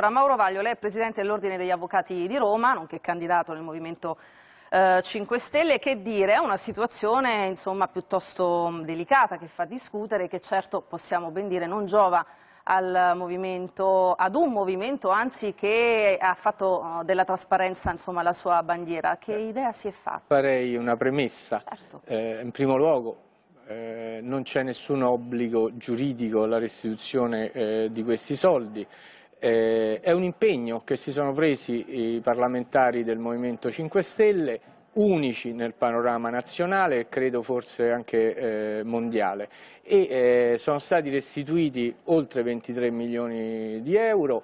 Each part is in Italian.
Allora, Mauro Vaglio, lei è presidente dell'Ordine degli Avvocati di Roma, nonché candidato nel Movimento eh, 5 Stelle, che dire, è una situazione insomma, piuttosto mm, delicata che fa discutere, che certo possiamo ben dire non giova ad un movimento anzi che ha fatto eh, della trasparenza insomma, la sua bandiera. Che certo. idea si è fatta? Farei una premessa. Certo. Eh, in primo luogo eh, non c'è nessun obbligo giuridico alla restituzione eh, di questi soldi. Eh, è un impegno che si sono presi i parlamentari del Movimento 5 Stelle, unici nel panorama nazionale e credo forse anche eh, mondiale e eh, sono stati restituiti oltre 23 milioni di euro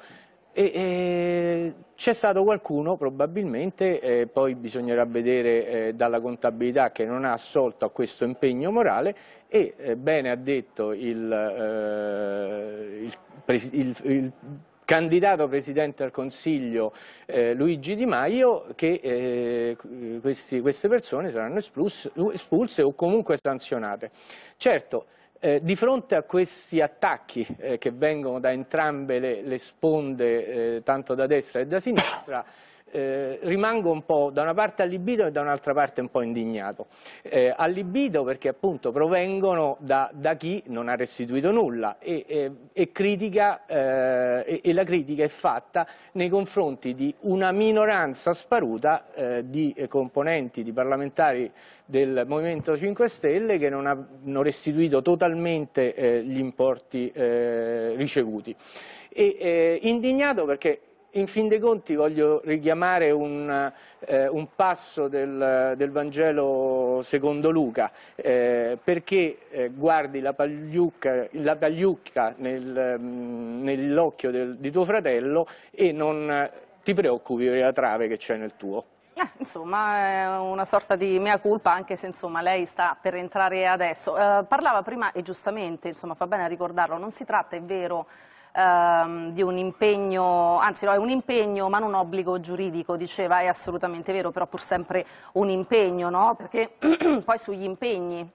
e, e eh, c'è stato qualcuno probabilmente, eh, poi bisognerà vedere eh, dalla contabilità che non ha assolto a questo impegno morale e eh, bene ha detto il, eh, il, il, il candidato Presidente al Consiglio eh, Luigi Di Maio che eh, questi, queste persone saranno espulse, o comunque sanzionate. Certo, eh, di fronte a questi attacchi eh, che vengono da entrambe le, le sponde, eh, tanto da destra e da sinistra, eh, rimango un po' da una parte allibito e da un'altra parte un po' indignato. Eh, allibito perché appunto provengono da, da, chi non ha restituito nulla e, e, e, critica, eh, e, la critica è fatta nei confronti di una minoranza sparuta eh, di componenti, di parlamentari del Movimento 5 Stelle che non hanno restituito totalmente eh, gli importi eh, ricevuti. E, indignato perché in fin dei conti voglio richiamare un, eh, un passo del, del, Vangelo secondo Luca, eh, perché eh, guardi la pagliucca, pagliucca nel, mm, nell'occhio di tuo fratello e non ti preoccupi della trave che c'è nel tuo. Eh, insomma, una sorta di mea culpa, anche se insomma, lei sta per entrare adesso. Eh, parlava prima, e giustamente, insomma, fa bene a ricordarlo, non si tratta, è vero, ehm, di un impegno, anzi no, è un impegno ma non un obbligo giuridico, diceva, è assolutamente vero, però pur sempre un impegno, no? perché poi sugli impegni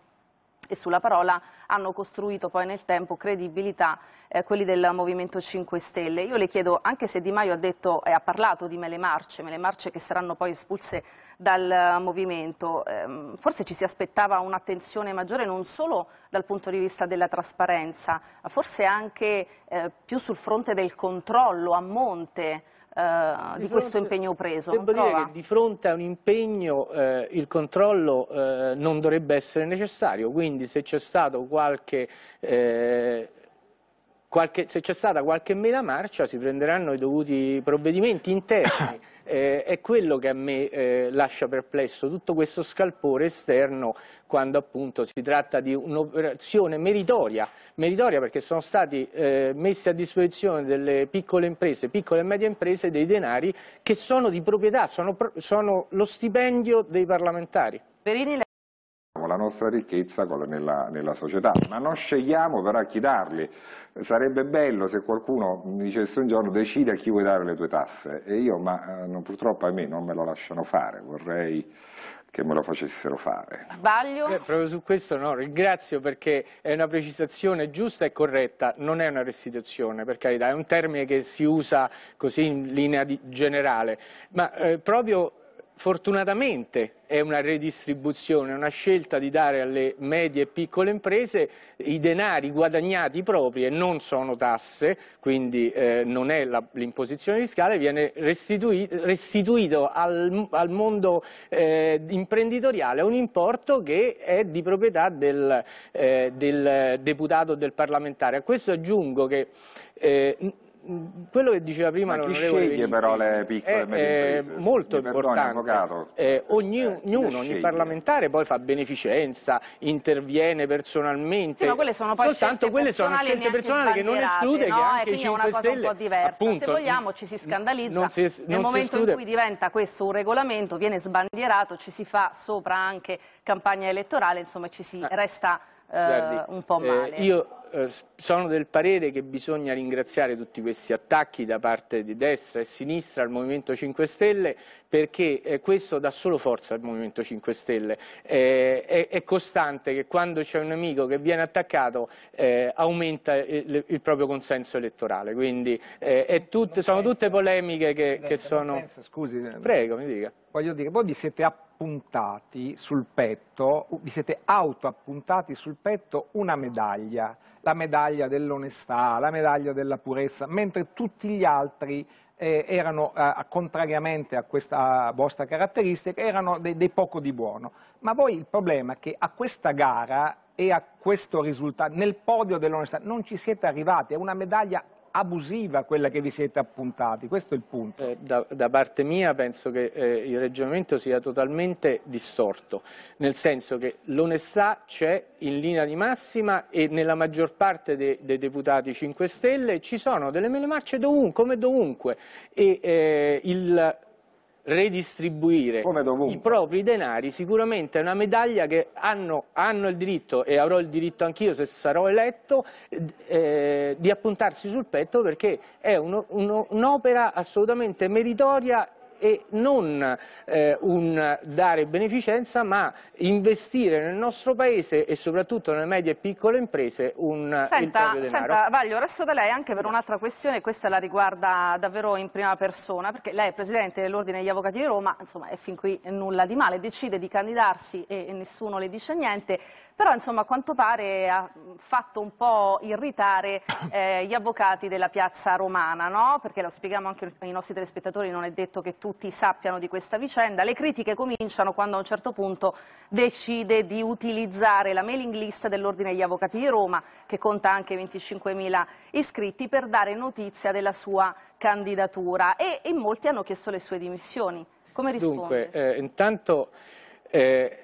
e sulla parola hanno costruito poi nel tempo credibilità eh, quelli del Movimento 5 Stelle. Io le chiedo, anche se Di Maio ha, detto, eh, ha parlato di mele marce, mele marce che saranno poi espulse dal eh, Movimento, eh, forse ci si aspettava un'attenzione maggiore non solo dal punto di vista della trasparenza, ma forse anche eh, più sul fronte del controllo a monte eh, di, questo impegno preso. Devo dire che di fronte a un impegno eh, il controllo eh, non dovrebbe essere necessario, quindi se c'è stato qualche eh, Qualche, se c'è stata qualche mela marcia si prenderanno i dovuti provvedimenti interni, eh, è quello che a me eh, lascia perplesso, tutto questo scalpore esterno quando appunto si tratta di un'operazione meritoria, meritoria perché sono stati eh, messi a disposizione delle piccole imprese, piccole e medie imprese dei denari che sono di proprietà, sono, sono lo stipendio dei parlamentari la nostra ricchezza nella, nella, società, ma non scegliamo però a chi darli. Sarebbe bello se qualcuno mi dicesse un giorno decide a chi vuoi dare le tue tasse e io, ma eh, purtroppo a me non me lo lasciano fare, vorrei che me lo facessero fare. Sbaglio? Eh, proprio su questo no, ringrazio perché è una precisazione giusta e corretta, non è una restituzione per carità, è un termine che si usa così in linea di, generale, ma eh, proprio Fortunatamente è una redistribuzione, una scelta di dare alle medie e piccole imprese i denari guadagnati propri e non sono tasse, quindi eh, non è l'imposizione fiscale, viene restituito, restituito al, al, mondo eh, imprenditoriale un importo che è di proprietà del, eh, del deputato o del parlamentare. A questo aggiungo che eh, quello che diceva prima Ma chi sceglie però le piccole e medie eh, imprese? È molto importante. Eh, ognuno, eh, ogni eh, parlamentare poi fa beneficenza, interviene personalmente. Sì, ma quelle sono poi Soltanto quelle sono scelte personali che non esclude no? che anche 5 è una cosa Stelle, un po' diversa. Appunto, Se vogliamo ci si scandalizza si es, nel momento in cui diventa questo un regolamento, viene sbandierato, ci si fa sopra anche campagna elettorale, insomma ci si eh. resta Guardi, eh, un po' eh, male. io eh, sono del parere che bisogna ringraziare tutti questi attacchi da parte di destra e sinistra al Movimento 5 Stelle perché questo dà solo forza al Movimento 5 Stelle. è, costante che quando c'è un nemico che viene attaccato aumenta il, proprio consenso elettorale. Quindi tutto, sono tutte polemiche che, che sono... Scusi, prego, mi dica. Voglio dire, voi vi siete appassionati appuntati sul petto, vi siete autoappuntati sul petto una medaglia, la medaglia dell'onestà, la medaglia della purezza, mentre tutti gli altri eh, erano, eh, contrariamente a questa vostra caratteristica, erano dei, dei poco di buono. Ma poi il problema è che a questa gara e a questo risultato, nel podio dell'onestà, non ci siete arrivati, è una medaglia abusiva quella che vi siete appuntati, questo è il punto. Eh, da, da, parte mia penso che eh, il ragionamento sia totalmente distorto, nel senso che l'onestà c'è in linea di massima e nella maggior parte dei, dei deputati 5 Stelle ci sono delle mele marce dovunque, come dovunque e eh, il redistribuire i propri denari sicuramente è una medaglia che hanno, hanno il diritto e avrò il diritto anch'io se sarò eletto eh, di appuntarsi sul petto perché è un'opera un assolutamente meritoria e non eh, un dare beneficenza ma investire nel nostro paese e soprattutto nelle medie e piccole imprese un, senta, il proprio denaro. Senta, Vaglio, resto da lei anche per un'altra questione, questa la riguarda davvero in prima persona, perché lei è Presidente dell'Ordine degli Avvocati di Roma, insomma è fin qui nulla di male, decide di candidarsi e, e nessuno le dice niente, però insomma a quanto pare ha fatto un po' irritare eh, gli avvocati della piazza romana, no? perché lo spieghiamo anche ai nostri telespettatori, non è detto che tutti sappiano di questa vicenda, le critiche cominciano quando a un certo punto decide di utilizzare la mailing list dell'Ordine degli Avvocati di Roma, che conta anche 25.000 iscritti, per dare notizia della sua candidatura e, e molti hanno chiesto le sue dimissioni. Come risponde? Dunque, eh, intanto... Eh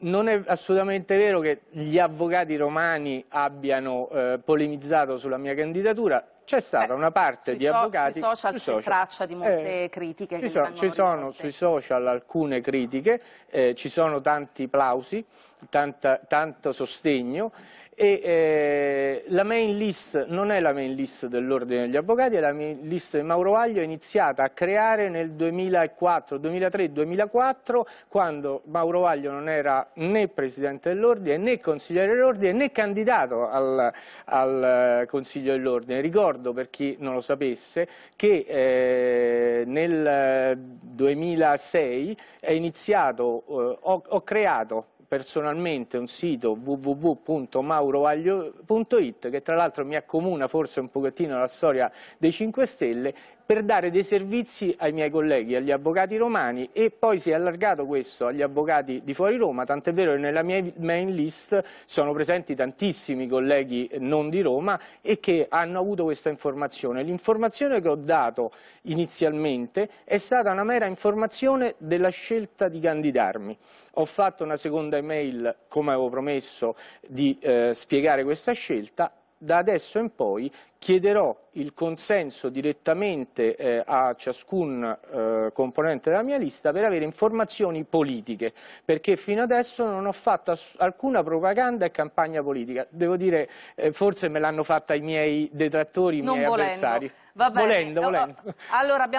non è assolutamente vero che gli avvocati romani abbiano eh, polemizzato sulla mia candidatura, c'è stata Beh, una parte di so, avvocati... Sui social c'è social. traccia di eh, molte eh, critiche. Ci, so, ci sono sui social alcune critiche, eh, ci sono tanti plausi, tanta, tanto sostegno e eh, la main list non è la main list dell'Ordine degli Avvocati, è la main list di Mauro Vaglio iniziata a creare nel 2004, 2003-2004 quando Mauro Vaglio non era né Presidente dell'Ordine né Consigliere dell'Ordine né candidato al, al eh, Consiglio dell'Ordine. Ricordo per chi non lo sapesse che eh, nel 2006 eh, è iniziato, eh, ho, ho creato personalmente un sito www.maurovaglio.it che tra l'altro mi accomuna forse un pochettino la storia dei 5 Stelle per dare dei servizi ai miei colleghi, agli avvocati romani e poi si è allargato questo agli avvocati di fuori Roma, tant'è vero che nella mia main list sono presenti tantissimi colleghi non di Roma e che hanno avuto questa informazione. L'informazione che ho dato inizialmente è stata una mera informazione della scelta di candidarmi. Ho fatto una seconda seconda email, come avevo promesso, di eh, spiegare questa scelta, da adesso in poi chiederò il consenso direttamente eh, a ciascun eh, componente della mia lista per avere informazioni politiche, perché fino adesso non ho fatto alcuna propaganda e campagna politica. Devo dire, eh, forse me l'hanno fatta i miei detrattori, i non miei volendo. avversari. Va bene. Volendo, volendo. Allora,